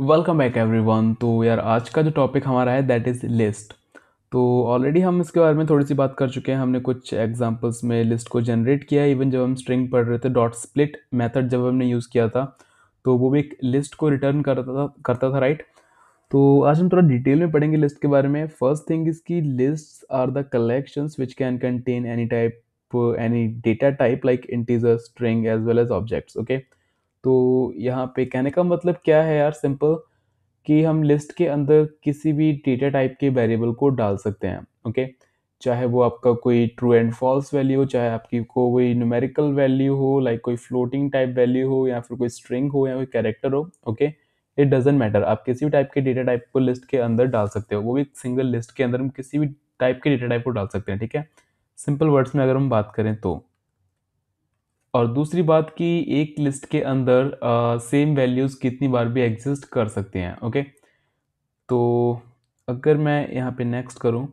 Welcome back everyone तो यार आज का जो टॉपिक हमारा है दैट इज़ लिस्ट तो ऑलरेडी हम इसके बारे में थोड़ी सी बात कर चुके हैं हमने कुछ एग्जांपल्स में लिस्ट को जनरेट किया इवन जब हम स्ट्रिंग पढ़ रहे थे डॉट स्प्लिट मेथड जब हमने यूज़ किया था तो वो भी एक लिस्ट को रिटर्न करता था करता था राइट तो आज हम थोड़ा डिटेल में पढ़ेंगे लिस्ट के बारे में फर्स्ट थिंग इज़ की list are the collection which can contain any type any data type like integer string as well as objects okay तो यहाँ पे कहने का मतलब क्या है यार सिंपल कि हम लिस्ट के अंदर किसी भी डेटा टाइप के वेरिएबल को डाल सकते हैं ओके चाहे वो आपका कोई ट्रू एंड फॉल्स वैल्यू हो चाहे आपकी कोई न्यूमेरिकल वैल्यू हो लाइक कोई फ्लोटिंग टाइप वैल्यू हो या फिर कोई स्ट्रिंग हो या कोई कैरेक्टर हो ओके इट डजेंट मैटर आप किसी भी टाइप के डेटा टाइप को लिस्ट के अंदर डाल सकते हो वो भी सिंगल लिस्ट के अंदर हम किसी भी टाइप के डेटा टाइप को डाल सकते हैं ठीक है सिंपल वर्ड्स में अगर हम बात करें तो और दूसरी बात कि एक लिस्ट के अंदर सेम वैल्यूज़ कितनी बार भी एग्जिस्ट कर सकते हैं ओके तो अगर मैं यहाँ पे नेक्स्ट करूँ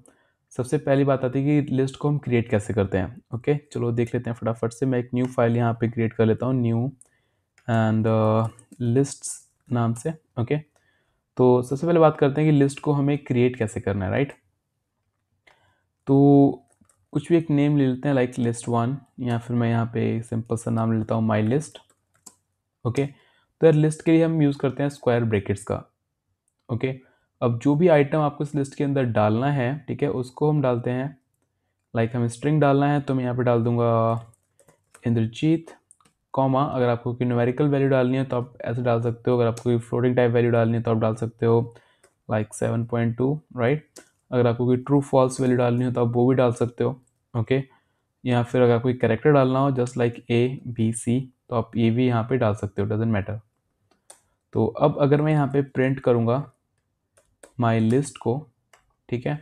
सबसे पहली बात आती है कि लिस्ट को हम क्रिएट कैसे करते हैं ओके चलो देख लेते हैं फटाफट से मैं एक न्यू फाइल यहाँ पे क्रिएट कर लेता हूँ न्यू एंड लिस्ट नाम से ओके तो सबसे पहले बात करते हैं कि लिस्ट को हमें क्रिएट कैसे करना है राइट तो कुछ भी एक नेम ले लेते हैं लाइक लिस्ट वन या फिर मैं यहाँ पे सिंपल सा नाम लेता हूँ माई लिस्ट ओके तो यार लिस्ट के लिए हम यूज़ करते हैं स्क्वायर ब्रेकेट्स का ओके okay? अब जो भी आइटम आपको इस लिस्ट के अंदर डालना है ठीक है उसको हम डालते हैं लाइक हमें स्ट्रिंग डालना है तो मैं यहाँ पे डाल दूँगा इंद्रजीत कॉमा अगर आपको कोई न्यूमेरिकल वैल्यू डालनी है तो आप ऐसे डाल सकते हो अगर आपको कोई फ्लोटिंग टाइप वैल्यू डालनी है तो आप डाल सकते हो like seven point two right अगर आपको कोई ट्रू फॉल्स वैल्यू डालनी हो तो आप वो भी डाल सकते हो ओके या फिर अगर कोई करेक्टर डालना हो just like A B C तो आप ये भी यहाँ पे डाल सकते हो डजेंट मैटर तो अब अगर मैं यहाँ पे प्रिंट करूँगा माई लिस्ट को ठीक है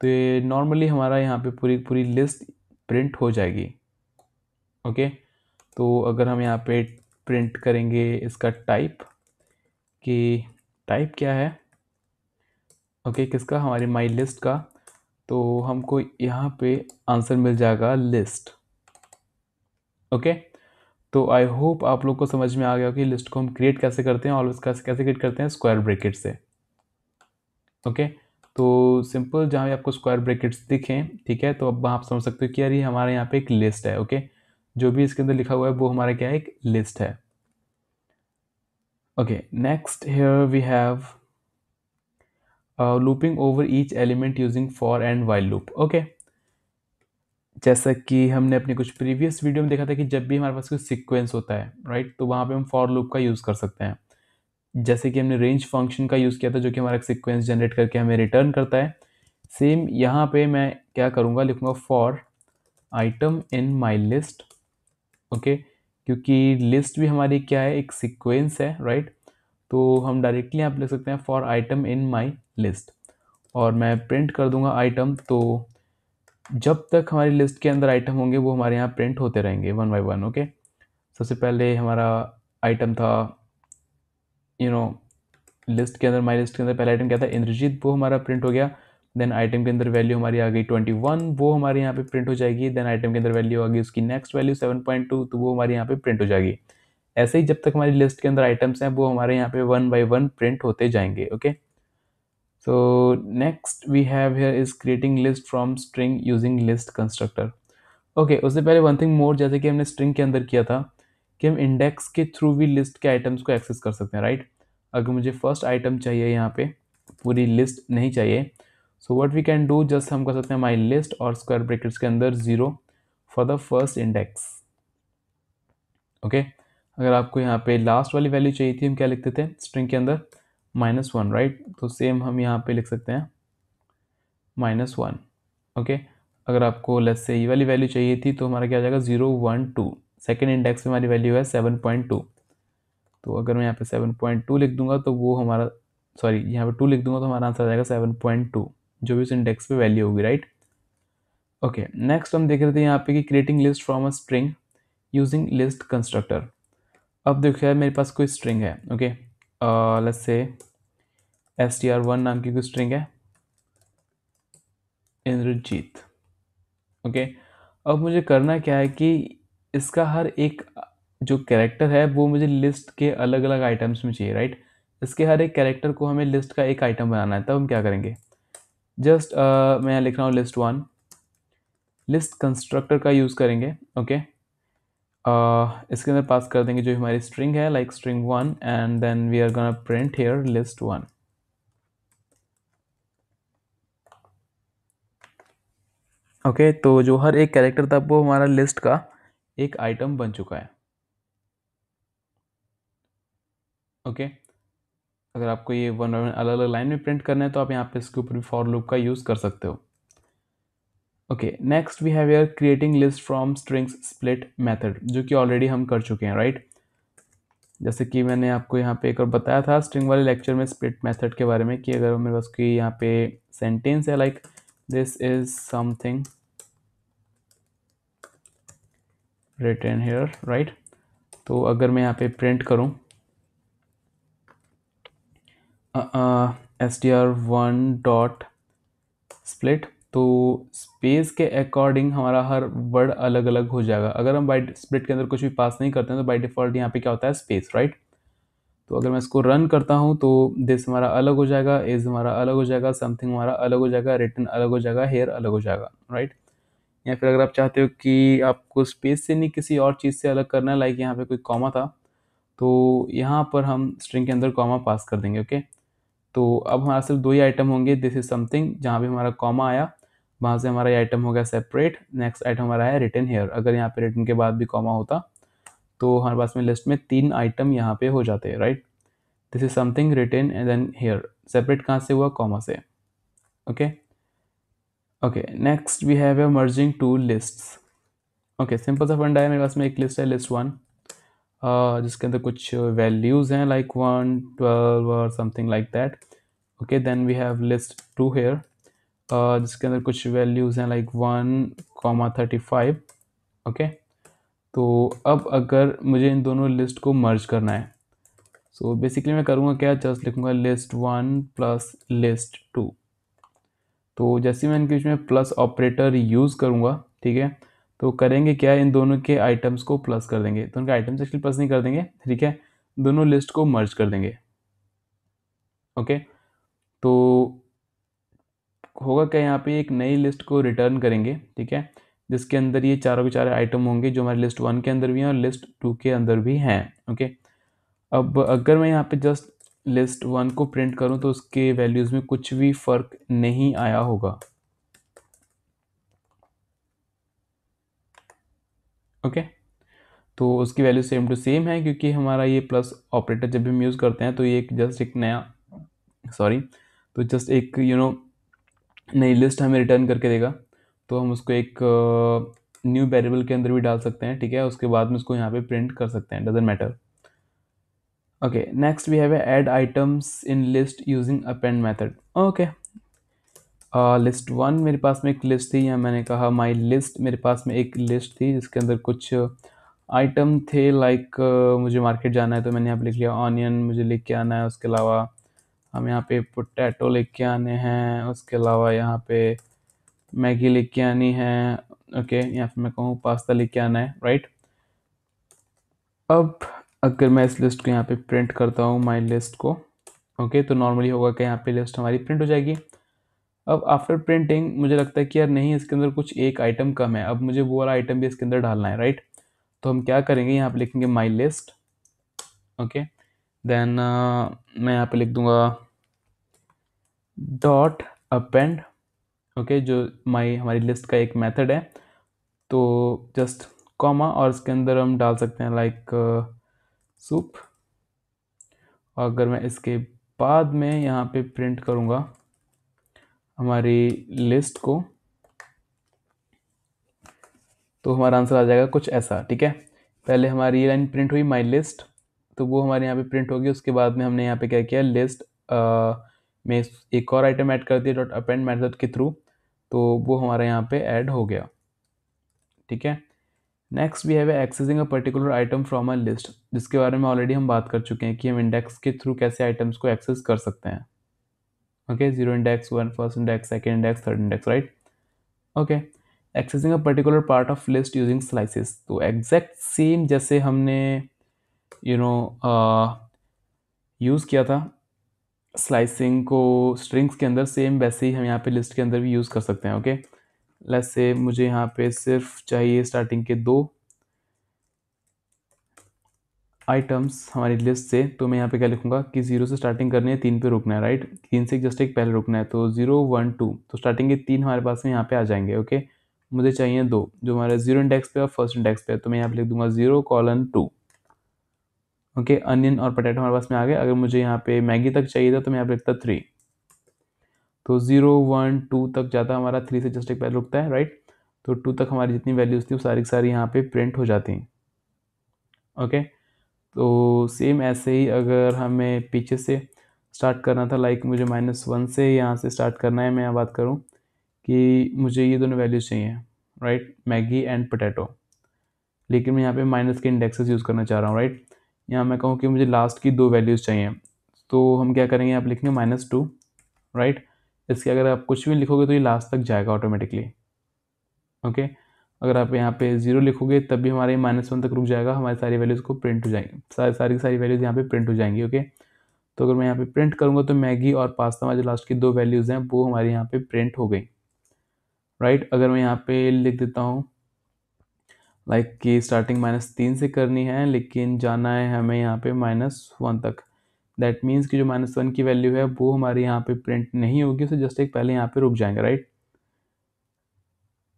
तो ये नॉर्मली हमारा यहाँ पे पूरी पूरी लिस्ट प्रिंट हो जाएगी ओके तो अगर हम यहाँ पे प्रिंट करेंगे इसका टाइप कि टाइप क्या है ओके okay, किसका हमारी माई लिस्ट का तो हमको यहाँ पे आंसर मिल जाएगा लिस्ट ओके okay? तो आई होप आप लोग को समझ में आ गया कि लिस्ट को हम क्रिएट कैसे करते हैं और उसका कैसे क्रिएट करते हैं स्क्वायर ब्रेकेट से ओके okay? तो सिंपल जहाँ आपको स्क्वायर ब्रैकेट्स दिखें ठीक है तो अब आप समझ सकते हो कि यार ये हमारे यहाँ पे एक लिस्ट है ओके okay? जो भी इसके अंदर लिखा हुआ है वो हमारा क्या है एक लिस्ट है okay next here we have uh, looping over each element using for and while loop okay okay. जैसा कि हमने अपने कुछ प्रीवियस वीडियो में देखा था कि जब भी हमारे पास कोई सीक्वेंस होता है राइट right? तो वहाँ पे हम फॉर लूप का यूज़ कर सकते हैं जैसे कि हमने रेंज फंक्शन का यूज़ किया था जो कि हमारा सिक्वेंस जनरेट करके हमें रिटर्न करता है सेम यहाँ पे मैं क्या करूँगा लिखूँगा for item in my list okay क्योंकि लिस्ट भी हमारी क्या है एक सिक्वेंस है राइट right? तो हम डायरेक्टली यहाँ पर लिख सकते हैं for item in my list और मैं प्रिंट कर दूंगा आइटम तो जब तक हमारी लिस्ट के अंदर आइटम होंगे वो हमारे यहाँ प्रिंट होते रहेंगे वन बाई वन ओके सबसे पहले हमारा आइटम था यू नो लिस्ट के अंदर माई लिस्ट के अंदर पहला आइटम क्या था इंद्रजीत वो हमारा प्रिंट हो गया देन आइटम के अंदर वैल्यू हमारी आ गई ट्वेंटी वन वो हमारे यहाँ पे प्रिंट हो जाएगी देन आइटम के अंदर वैल्यू आ गई उसकी next value seven point two तो वो हमारे यहाँ पे प्रिंट हो जाएगी ऐसे ही जब तक हमारी लिस्ट के अंदर आइटम्स हैं वो हमारे यहाँ पे वन बाई वन प्रिंट होते जाएंगे okay so next we have here is creating list from string using list constructor okay उससे पहले वन थिंग मोर जैसे कि हमने स्ट्रिंग के अंदर किया था कि हम इंडेक्स के थ्रू भी लिस्ट के आइटम्स को एक्सेस कर सकते हैं राइट right? अगर मुझे फर्स्ट आइटम चाहिए यहाँ पे पूरी लिस्ट नहीं चाहिए so what we can do just हम कर सकते हैं माई लिस्ट और स्क्वायर ब्रेकेट्स के अंदर zero for the first index okay okay? अगर आपको यहाँ पे लास्ट वाली वैल्यू चाहिए थी हम क्या लिखते थे स्ट्रिंग के अंदर माइनस वन राइट तो सेम हम यहाँ पे लिख सकते हैं माइनस वन ओके अगर आपको लेस से ई वाली वैल्यू चाहिए थी तो हमारा क्या आ जाएगा zero one two second index में हमारी वैल्यू है सेवन पॉइंट टू तो अगर मैं यहाँ पे सेवन पॉइंट टू लिख दूंगा तो वो हमारा सॉरी यहाँ पे टू लिख दूंगा तो हमारा आंसर आ जाएगा सेवन पॉइंट टू जो भी उस इंडेक्स पे वैल्यू होगी राइट ओके नेक्स्ट हम देख रहे थे यहाँ पे कि creating list from a string using list constructor अब देखो यार मेरे पास कोई स्ट्रिंग है okay let's say S T R one नाम की कोई स्ट्रिंग है इंद्रजीत ओके अब मुझे करना क्या है कि इसका हर एक जो कैरेक्टर है वो मुझे लिस्ट के अलग अलग आइटम्स में चाहिए राइट इसके हर एक कैरेक्टर को हमें लिस्ट का एक आइटम बनाना है तब हम क्या करेंगे जस्ट uh, मैं लिख रहा हूँ लिस्ट वन लिस्ट कंस्ट्रक्टर का यूज़ करेंगे ओके okay? Uh, इसके अंदर पास कर देंगे जो हमारी स्ट्रिंग है like string one and then we are gonna print here list one okay तो जो हर एक कैरेक्टर था वो हमारा लिस्ट का एक आइटम बन चुका है ओके okay. अगर आपको ये वन अलग अलग लाइन में प्रिंट करना है तो आप यहाँ पे इसके ऊपर भी फॉर लूप का यूज़ कर सकते हो okay next we have here creating list from strings split method जो कि ऑलरेडी हम कर चुके हैं राइट right? जैसे कि मैंने आपको यहाँ पे एक और बताया था स्ट्रिंग वाले लेक्चर में स्प्लिट मेथड के बारे में कि अगर मेरे पास कोई यहाँ पे सेंटेंस है like this is something return here right तो अगर मैं यहाँ पे प्रिंट करूँ S T R one dot split तो स्पेस के अकॉर्डिंग हमारा हर वर्ड अलग अलग हो जाएगा अगर हम बाई स्प्लिट के अंदर कुछ भी पास नहीं करते हैं तो बाई डिफ़ॉल्ट यहाँ पे क्या होता है स्पेस राइट तो अगर मैं इसको रन करता हूँ तो दिस हमारा अलग हो जाएगा इज़ हमारा अलग हो जाएगा समथिंग हमारा अलग हो जाएगा रिटर्न अलग हो जाएगा हेयर अलग हो जाएगा राइट या फिर अगर आप चाहते हो कि आपको स्पेस से नहीं किसी और चीज़ से अलग करना है लाइक यहाँ पर कोई कॉमा था तो यहाँ पर हम स्ट्रिंग के अंदर कॉमा पास कर देंगे ओके तो अब हमारा सिर्फ दो ही आइटम होंगे दिस इज़ समथिंग जहाँ भी हमारा कॉमा आया वहाँ से हमारा ये आइटम हो गया सेपरेट नेक्स्ट आइटम हमारा है रिटर्न हेयर अगर यहाँ पे रिटर्न के बाद भी कॉमा होता तो हमारे पास में लिस्ट में तीन आइटम यहाँ पे हो जाते हैं right this is something return and then here separate कहाँ से हुआ कॉमा से okay okay next we have a merging two list okay simple सा फंडा है मेरे पास में एक लिस्ट है लिस्ट वन uh, जिसके अंदर कुछ वैल्यूज़ हैं लाइक वन ट्वेल्व और something like that okay then we have list two here जिसके अंदर कुछ वैल्यूज़ हैं like one comma thirty five okay तो अब अगर मुझे इन दोनों लिस्ट को मर्ज करना है सो so बेसिकली मैं करूँगा क्या जस्ट लिखूँगा list one plus list two तो जैसे मैं इनके बीच में प्लस ऑपरेटर यूज़ करूँगा ठीक है तो करेंगे क्या इन दोनों के आइटम्स को प्लस कर देंगे तो उनके आइटम्स एक्चुअली प्लस नहीं कर देंगे ठीक है दोनों लिस्ट को मर्ज कर देंगे ओके तो होगा क्या यहाँ पे एक नई लिस्ट को रिटर्न करेंगे ठीक है जिसके अंदर ये चारों के चार आइटम होंगे जो हमारे लिस्ट वन के अंदर भी हैं और लिस्ट टू के अंदर भी हैं ओके अब अगर मैं यहाँ पे जस्ट लिस्ट वन को प्रिंट करूँ तो उसके वैल्यूज़ में कुछ भी फ़र्क नहीं आया होगा ओके तो उसकी वैल्यू सेम टू सेम है क्योंकि हमारा ये प्लस ऑपरेटर जब भी हम यूज़ करते हैं तो ये एक जस्ट एक नया सॉरी तो जस्ट एक यू you नो know, नई लिस्ट हमें रिटर्न करके देगा तो हम उसको एक न्यू वेरिएबल के अंदर भी डाल सकते हैं ठीक है उसके बाद में उसको यहाँ पे प्रिंट कर सकते हैं doesn't matter okay next we have add items in list using append method okay list one मेरे पास में एक लिस्ट थी या मैंने कहा माई लिस्ट मेरे पास में एक लिस्ट थी जिसके अंदर कुछ आइटम थे लाइक like, uh, मुझे मार्केट जाना है तो मैंने यहाँ पर लिख लिया ऑनियन मुझे लिख के आना है उसके अलावा हम यहाँ पे पोटैटो के आने हैं उसके अलावा यहाँ पे मैगी के आनी है ओके यहाँ पे मैं कहूँ पास्ता के आना है राइट अब अगर मैं इस लिस्ट को यहाँ पे प्रिंट करता हूँ माय लिस्ट को ओके तो नॉर्मली होगा कि यहाँ पे लिस्ट हमारी प्रिंट हो जाएगी अब आफ्टर प्रिंटिंग मुझे लगता है कि यार नहीं इसके अंदर कुछ एक आइटम कम है अब मुझे वो वाला आइटम भी इसके अंदर डालना है राइट तो हम क्या करेंगे यहाँ पे लिखेंगे माई लिस्ट ओके देन मैं यहाँ पे लिख दूंगा डॉट अपेंड ओके जो माई हमारी लिस्ट का एक मेथड है तो जस्ट कॉमा और इसके अंदर हम डाल सकते हैं लाइक सूप और अगर मैं इसके बाद में यहाँ पे प्रिंट करूँगा हमारी लिस्ट को तो हमारा आंसर आ जाएगा कुछ ऐसा ठीक है पहले हमारी ये लाइन प्रिंट हुई माई लिस्ट तो वो हमारे यहाँ पे प्रिंट होगी उसके बाद में हमने यहाँ पे क्या किया लिस्ट मैं एक और आइटम ऐड कर दिया डॉट अपेंड मेथड के थ्रू तो वो हमारे यहाँ पे ऐड हो गया ठीक है next we have accessing a particular item from a list जिसके बारे में ऑलरेडी हम बात कर चुके हैं कि हम इंडेक्स के थ्रू कैसे आइटम्स को एक्सेस कर सकते हैं okay zero index one first index second index third index right okay accessing a particular part of list using slices तो एग्जैक्ट सेम जैसे हमने यू नो यूज़ किया था स्लाइसिंग को स्ट्रिंग्स के अंदर सेम वैसे ही हम यहाँ पे लिस्ट के अंदर भी यूज़ कर सकते हैं ओके लेट्स से मुझे यहाँ पे सिर्फ चाहिए स्टार्टिंग के दो आइटम्स हमारी लिस्ट से तो मैं यहाँ पे क्या लिखूँगा कि जीरो से स्टार्टिंग करनी है तीन पे रुकना है राइट तीन से जस्ट एक पहले रुकना है तो ज़ीरो वन टू तो स्टार्टिंग के तीन हमारे पास में यहाँ पे आ जाएंगे ओके मुझे चाहिए दो जो हमारे जीरो इंडेक्स पे और फर्स्ट इंडेक्स पे है तो मैं यहाँ पे लिख दूंगा zero colon two okay onion और पटेटो हमारे पास में आ गए अगर मुझे यहाँ पे मैगी तक चाहिए था तो मैं यहाँ पे लिखता थ्री तो ज़ीरो वन टू तक जाता हमारा थ्री से जस्ट एक पैर रुकता है राइट तो टू तक हमारी जितनी वैल्यूज़ थी वो सारी सारी यहाँ पे प्रिंट हो जाती हैं ओके तो सेम ऐसे ही अगर हमें पीछे से स्टार्ट करना था लाइक मुझे माइनस वन से यहाँ से स्टार्ट करना है मैं यहाँ बात करूँ कि मुझे ये दोनों वैल्यूज चाहिए राइट मैगी एंड पटेटो लेकिन मैं यहाँ पे माइनस के इंडेक्सेस यूज़ करना चाह रहा हूँ राइट यहाँ मैं कहूँ कि मुझे लास्ट की दो वैल्यूज़ चाहिए तो हम क्या करेंगे आप लिखेंगे माइनस टू राइट इसके अगर आप कुछ भी लिखोगे तो ये लास्ट तक जाएगा ऑटोमेटिकली ओके अगर आप यहाँ पे ज़ीरो लिखोगे तब भी हमारे माइनस वन तक रुक जाएगा हमारी सारी वैल्यूज़ को प्रिंट हो जाएंगी सारी सारी सारी वैल्यूज़ यहाँ पे प्रिंट हो जाएंगी ओके तो अगर मैं यहाँ पे प्रिंट करूँगा तो मैगी और पास्ता हमारे जो लास्ट की दो वैल्यूज़ हैं वो हमारे यहाँ पे प्रिंट हो गई राइट अगर मैं यहाँ पे लिख देता हूँ लाइक like की स्टार्टिंग माइनस तीन से करनी है लेकिन जाना है हमें यहाँ पे माइनस वन तक दैट मीन्स कि जो माइनस वन की वैल्यू है वो हमारे यहाँ पे प्रिंट नहीं होगी उसे जस्ट एक पहले यहाँ पे रुक जाएंगे राइट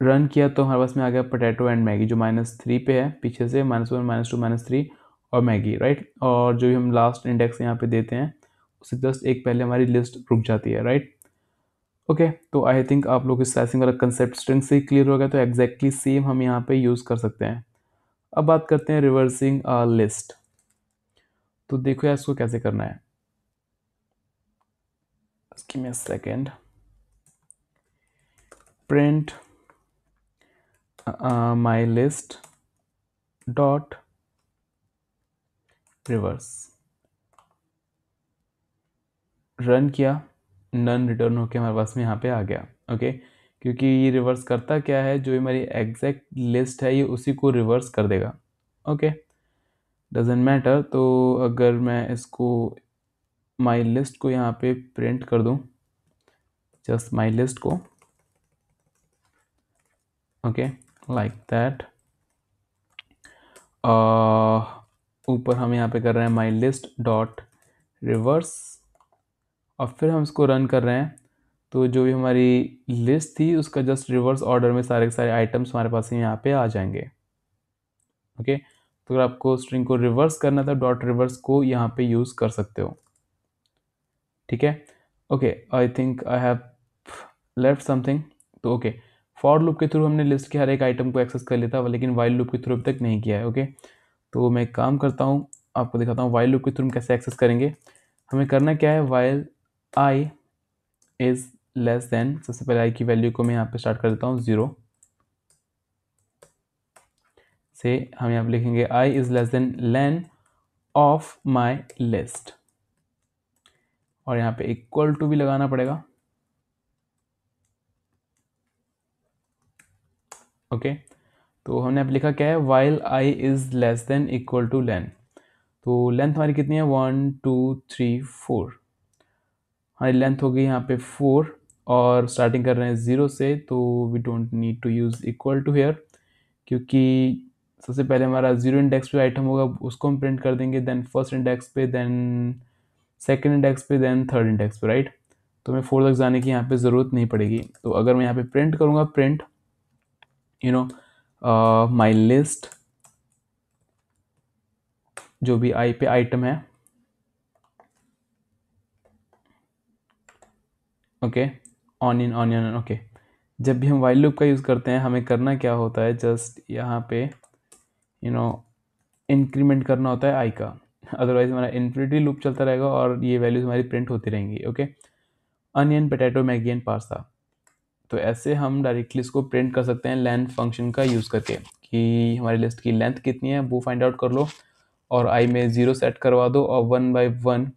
रन किया तो हमारे पास में आ गया पोटैटो एंड मैगी जो माइनस थ्री पे है पीछे से minus one minus two minus three और मैगी राइट और जो भी हम लास्ट इंडेक्स यहाँ पे देते हैं उससे जस्ट एक पहले हमारी लिस्ट रुक जाती है राइट ओके okay, तो आई थिंक आप लोग इस स्लाइसिंग वाला कंसेप्ट स्ट्रिंग से ही क्लियर हो गया तो एग्जैक्टली exactly सेम हम यहाँ पे यूज़ कर सकते हैं अब बात करते हैं रिवर्सिंग लिस्ट तो देखो यार इसको कैसे करना है इसकी मैं second print my list dot reverse run किया नन रिटर्न होकर हमारे पास में यहाँ पे आ गया ओके क्योंकि ये रिवर्स करता क्या है जो हमारी एग्जैक्ट लिस्ट है ये उसी को रिवर्स कर देगा ओके डजेंट मैटर तो अगर मैं इसको माई लिस्ट को यहाँ पे प्रिंट कर दूँ जस्ट माई लिस्ट को ओके लाइक दैट ऊपर हम यहाँ पे कर रहे हैं माई लिस्ट डॉट रिवर्स और फिर हम इसको रन कर रहे हैं तो जो भी हमारी लिस्ट थी उसका जस्ट रिवर्स ऑर्डर में सारे के सारे आइटम्स हमारे पास यहाँ पे आ जाएंगे ओके तो अगर आपको स्ट्रिंग को रिवर्स करना था डॉट रिवर्स को यहाँ पे यूज़ कर सकते हो ठीक है okay I think I have left something तो ओके फॉर लूप के थ्रू हमने लिस्ट के हर एक आइटम को एक्सेस कर लिया था लेकिन वाइल लूप के थ्रू अभी तक नहीं किया है ओके तो मैं काम करता हूँ आपको दिखाता हूँ वाइल लूप के थ्रू हम कैसे एक्सेस करेंगे हमें करना क्या है while I is less than सबसे पहले आई की वैल्यू को मैं यहाँ पे स्टार्ट कर देता हूँ ज़ीरो से हम यहाँ पे लिखेंगे I is less than len of my list और यहाँ पे इक्वल टू भी लगाना पड़ेगा ओके तो हमने अब लिखा क्या है while I is less than equal to len तो लेंथ हमारी कितनी है वन टू थ्री फोर हमारी लेंथ हो गई यहाँ पे फोर और स्टार्टिंग कर रहे हैं ज़ीरो से तो we don't need to use equal to here क्योंकि सबसे पहले हमारा ज़ीरो इंडेक्स पे आइटम होगा उसको हम प्रिंट कर देंगे देन फर्स्ट इंडेक्स पे देन सेकेंड इंडेक्स पे देन थर्ड इंडेक्स पे राइट तो हमें फोर तक जाने की यहाँ पे ज़रूरत नहीं पड़ेगी तो अगर मैं यहाँ पे प्रिंट करूँगा print you know my list जो भी आई पे आइटम है okay on in on in okay जब भी हम वाइल लूप का यूज़ करते हैं हमें करना क्या होता है जस्ट यहाँ पे यू नो इंक्रीमेंट करना होता है आई का अदरवाइज हमारा इन्फिनिटी लूप चलता रहेगा और ये वैल्यूज़ हमारी प्रिंट होती रहेंगी okay onion potato Maggi and pasta तो ऐसे हम डायरेक्टली इसको प्रिंट कर सकते हैं लेंथ फंक्शन का यूज़ करके कि हमारी लिस्ट की लेंथ कितनी है वो फाइंड आउट कर लो और आई में ज़ीरो सेट करवा दो और वन बाई वन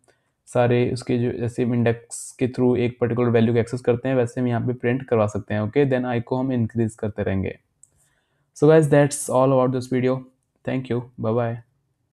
सारे उसके जो जैसे हम इंडेक्स के थ्रू एक पर्टिकुलर वैल्यू को एक्सेस करते हैं वैसे हम यहाँ पे प्रिंट करवा सकते हैं ओके देन आई को हम इंक्रीज करते रहेंगे so guys that's all about this video thank you bye bye